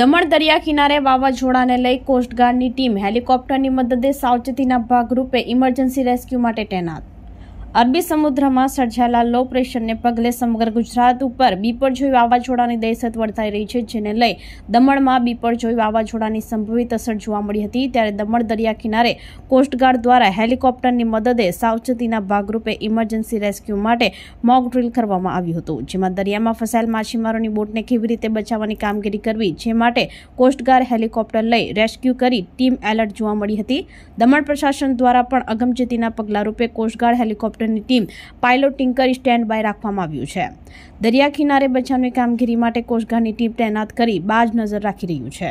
દમણ દરિયા કિનારે વાવાઝોડાને લઈ કોસ્ટગાર્ડની ટીમ હેલિકોપ્ટરની મદદે સાવચેતીના ભાગરૂપે ઇમરજન્સી રેસ્ક્યુ માટે તૈનાત અરબી સમુદ્રમાં સર્જાયેલા લો પ્રેશરને પગલે સમગ્ર ગુજરાત ઉપર બીપરજોઈ વાવાઝોડાની દહેશત વર્તાઈ રહી છે જેને લઈ દમણમાં બીપરજોઈ વાવાઝોડાની સંભવિત અસર જોવા મળી હતી ત્યારે દમણ દરિયા કિનારે કોસ્ટગાર્ડ દ્વારા હેલિકોપ્ટરની મદદે સાવચેતીના ભાગરૂપે ઇમરજન્સી રેસ્ક્યુ માટે મોક ડ્રીલ કરવામાં આવ્યું હતું જેમાં દરિયામાં ફસાયેલ માછીમારોની બોટને કેવી રીતે બચાવવાની કામગીરી કરવી જે માટે કોસ્ટગાર્ડ હેલિકોપ્ટર લઈ રેસ્ક્યુ કરી ટીમ એલર્ટ જોવા મળી હતી દમણ પ્રશાસન દ્વારા પણ અગમચેતીના પગલારૂપે કોસ્ટગાર્ડ હેલિકોપ્ટર હેલિકોપ્ટરની ટીમ પાયલોટ ટિંકર સ્ટેન્ડ બાય રાખવામાં આવ્યું છે દરિયા કિનારે બચાવની કામગીરી માટે કોસ્ટગાર્ડની ટીમ તૈનાત કરી બાજ નજર રાખી રહ્યું છે